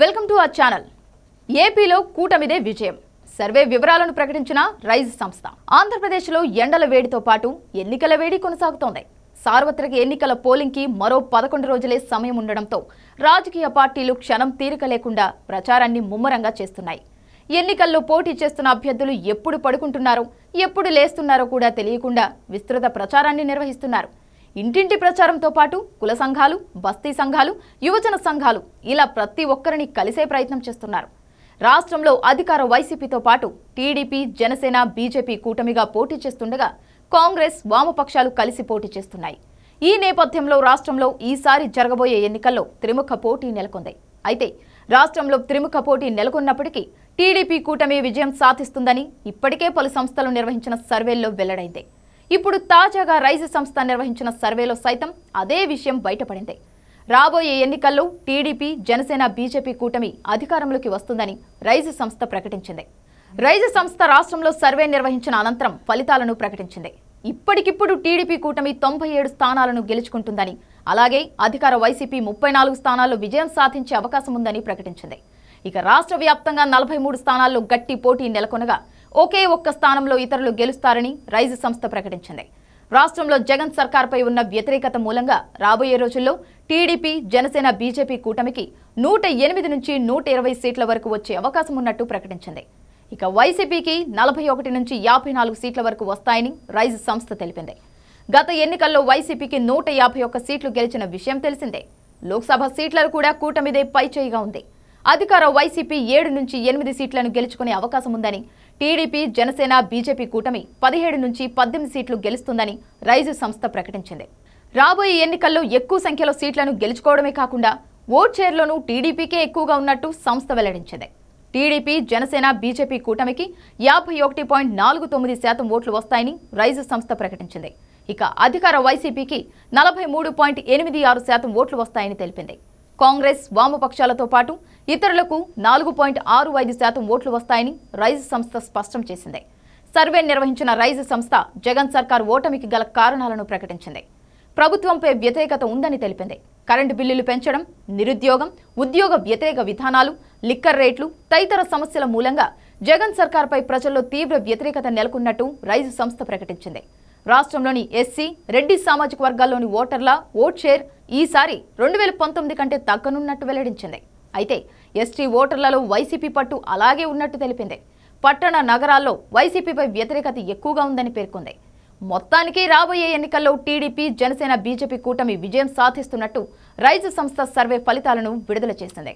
welcome to our channel ఏపీలో కూటమిదే విజయం survey వివరాలను ప్రకటించిన రైజ్ సంస్థ ఆంధ్రప్రదేశ్లో ఎండల వేడితో పాటు ఎన్నికల వేడి కొనసాగుతోంది సార్వత్రిక ఎన్నికల పోలింగ్కి మరో పదకొండు రోజులే సమయం ఉండడంతో రాజకీయ పార్టీలు క్షణం తీరిక లేకుండా ప్రచారాన్ని ముమ్మరంగా చేస్తున్నాయి ఎన్నికల్లో పోటీ చేస్తున్న అభ్యర్థులు ఎప్పుడు పడుకుంటున్నారో ఎప్పుడు లేస్తున్నారో కూడా తెలియకుండా విస్తృత ప్రచారాన్ని నిర్వహిస్తున్నారు ఇంటింటి ప్రచారంతో పాటు కుల సంఘాలు బస్తీ సంఘాలు యువజన సంఘాలు ఇలా ప్రతి ఒక్కరిని కలిసే ప్రయత్నం చేస్తున్నారు రాష్ట్రంలో అధికార వైసీపీతో పాటు టీడీపీ జనసేన బీజేపీ కూటమిగా పోటీ చేస్తుండగా కాంగ్రెస్ వామపక్షాలు కలిసి పోటీ చేస్తున్నాయి ఈ నేపథ్యంలో రాష్ట్రంలో ఈసారి జరగబోయే ఎన్నికల్లో త్రిముఖ పోటీ నెలకొంది అయితే రాష్ట్రంలో త్రిముఖ పోటీ నెలకొన్నప్పటికీ టీడీపీ కూటమి విజయం సాధిస్తుందని ఇప్పటికే పలు సంస్థలు నిర్వహించిన సర్వేల్లో వెల్లడైంది ఇప్పుడు తాజాగా రైజ్ సంస్థ నిర్వహించిన సర్వేలో సైతం అదే విషయం బయటపడింది రాబోయే ఎన్నికల్లో టీడీపీ జనసేన బీజేపీ కూటమి అధికారంలోకి వస్తుందని రైజ్ సంస్థ ప్రకటించింది రైజ్ సంస్థ రాష్ట్రంలో సర్వే నిర్వహించిన అనంతరం ఫలితాలను ప్రకటించింది ఇప్పటికిప్పుడు టీడీపీ కూటమి తొంభై ఏడు స్థానాలను గెలుచుకుంటుందని అలాగే అధికార వైసీపీ ముప్పై నాలుగు స్థానాల్లో విజయం సాధించే అవకాశం ఉందని ప్రకటించింది ఇక రాష్ట్ర వ్యాప్తంగా నలభై మూడు స్థానాల్లో గట్టి పోటీ నెలకొనగా ఒకే ఒక్క స్థానంలో ఇతరులు గెలుస్తారని రైజ్ సంస్థ ప్రకటించింది రాష్ట్రంలో జగన్ సర్కార్పై ఉన్న వ్యతిరేకత మూలంగా రాబోయే రోజుల్లో టీడీపీ జనసేన బీజేపీ కూటమికి నూట ఎనిమిది నుంచి నూట ఇరవై సీట్ల వరకు వచ్చే అవకాశం ఉన్నట్టు ప్రకటించింది ఇక వైసీపీకి నలభై ఒకటి నుంచి యాభై నాలుగు సీట్ల వరకు వస్తాయని రైజ్ సంస్థ తెలిపింది గత ఎన్నికల్లో వైసీపీకి నూట యాభై ఒక్క సీట్లు గెలిచిన విషయం తెలిసిందే లోక్సభ సీట్లను కూడా కూటమిదే పైచేయిగా ఉంది అధికార వైసీపీ ఏడు నుంచి ఎనిమిది సీట్లను గెలుచుకునే అవకాశం ఉందని టీడీపీ జనసేన బీజేపీ కూటమి పదిహేడు నుంచి పద్దెనిమిది సీట్లు గెలుస్తుందని రైజు సంస్థ ప్రకటించింది రాబోయే ఎన్నికల్లో ఎక్కువ సంఖ్యలో సీట్లను గెలుచుకోవడమే కాకుండా ఓట్ షేర్లోనూ టీడీపీకే ఎక్కువగా ఉన్నట్టు సంస్థ వెల్లడించింది టీడీపీ జనసేన బీజేపీ కూటమికి యాభై ఒకటి పాయింట్ నాలుగు తొమ్మిది శాతం ఓట్లు వస్తాయని రైజు సంస్థ ప్రకటించింది ఇక అధికార వైసీపీకి నలభై మూడు పాయింట్ ఎనిమిది ఆరు శాతం ఓట్లు వస్తాయని తెలిపింది కాంగ్రెస్ వామపక్షాలతో పాటు ఇతరులకు నాలుగు పాయింట్ ఆరు ఐదు శాతం ఓట్లు వస్తాయని రైజ్ సంస్థ స్పష్టం చేసింది సర్వే నిర్వహించిన రైజ్ సంస్థ జగన్ సర్కార్ ఓటమికి గల కారణాలను ప్రకటించింది ప్రభుత్వంపై వ్యతిరేకత ఉందని తెలిపింది కరెంటు బిల్లులు పెంచడం నిరుద్యోగం ఉద్యోగ వ్యతిరేక విధానాలు లిక్కర్ రేట్లు తదితర సమస్యల మూలంగా జగన్ సర్కార్పై ప్రజల్లో తీవ్ర వ్యతిరేకత నెలకొన్నట్టు రైజు సంస్థ ప్రకటించింది రాష్ట్రంలోని ఎస్సీ రెడ్డి సామాజిక వర్గాల్లోని ఓటర్ల ఓట్ షేర్ ఈసారి రెండు వేల పంతొమ్మిది కంటే తగ్గనున్నట్టు వెల్లడించింది అయితే ఎస్టీ ఓటర్లలో వైసీపీ పట్టు అలాగే ఉన్నట్టు తెలిపింది పట్టణ నగరాల్లో వైసీపీపై వ్యతిరేకత ఎక్కువగా ఉందని పేర్కొంది మొత్తానికి రాబోయే ఎన్నికల్లో టీడీపీ జనసేన బీజేపీ కూటమి విజయం సాధిస్తున్నట్టు రైజు సంస్థ సర్వే ఫలితాలను విడుదల చేసింది